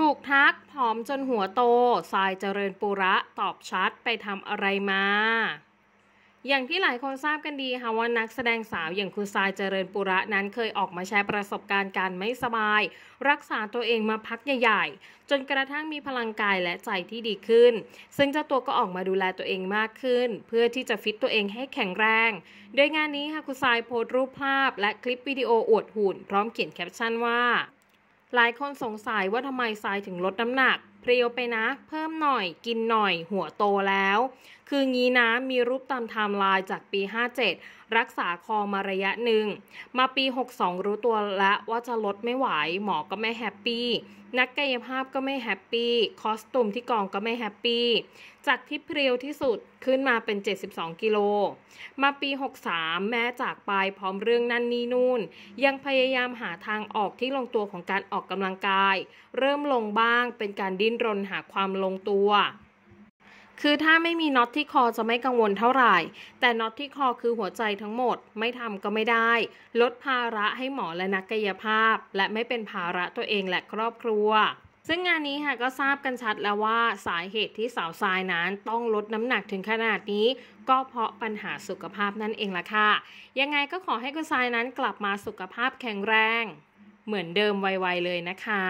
ถูกทักผอมจนหัวโต สายเจริญปุระตอบชัดไปทำอะไรมา อย่างที่หลายคนทราบกันดีค่ะว่านักแสดงสาวอย่างคุณทรายเจริญปุระนั้นเคยออกมาแชร์ประสบการณ์การไม่สบาย รักษาตัวเองมาพักใหญ่ๆจนกระทั่งมีพลังกายและใจที่ดีขึ้น ซึ่งเจ้าตัวก็ออกมาดูแลตัวเองมากขึ้น เพื่อที่จะฟิตตัวเองให้แข็งแรงโดยงานนี้ค่ะคุณทรายโพสต์รูปภาพ และคลิปวิดีโออวดหุ่น พร้อมเขียนแคปชั่นว่าหลายคนสงสัยว่าทำไมทรายถึงลดน้ำหนักเพรียวไปนะ เพิ่มหน่อย กินหน่อย หัวโตแล้ว คืองี้นะ มีรูปตามไทม์ไลน์จากปี 57 รักษาคอมาระยะหนึ่ง มาปี 62 รู้ตัวแล้วว่าจะลดไม่ไหว หมอก็ไม่แฮปปี้ นักกายภาพก็ไม่แฮปปี้ คอสตูมที่กองก็ไม่แฮปปี้ จากที่เพรียวที่สุดขึ้นมาเป็น 72กิโลมาปี 63 แม้จากไปพร้อมเรื่องนั่นนี่นู่น ยังพยายามหาทางออกที่ลงตัวของการออกกำลังกาย เริ่มลงบ้างเป็นการดิ้น้นรนหาความลงตัว คือถ้าไม่มีน็อตที่คอจะไม่กังวลเท่าไหร่ แต่น็อตที่คอคือหัวใจทั้งหมดไม่ทำก็ไม่ได้ ลดภาระให้หมอและนักกายภาพ และไม่เป็นภาระตัวเองและครอบครัว ซึ่งงานนี้ค่ะก็ทราบกันชัดแล้วว่า สาเหตุที่สาวทรายนั้นต้องลดน้ำหนักถึงขนาดนี้ก็เพราะปัญหาสุขภาพนั่นเองล่ะค่ะ ยังไงก็ขอให้คุณทรายนั้นกลับมาสุขภาพแข็งแรงเหมือนเดิมไวๆเลยนะคะ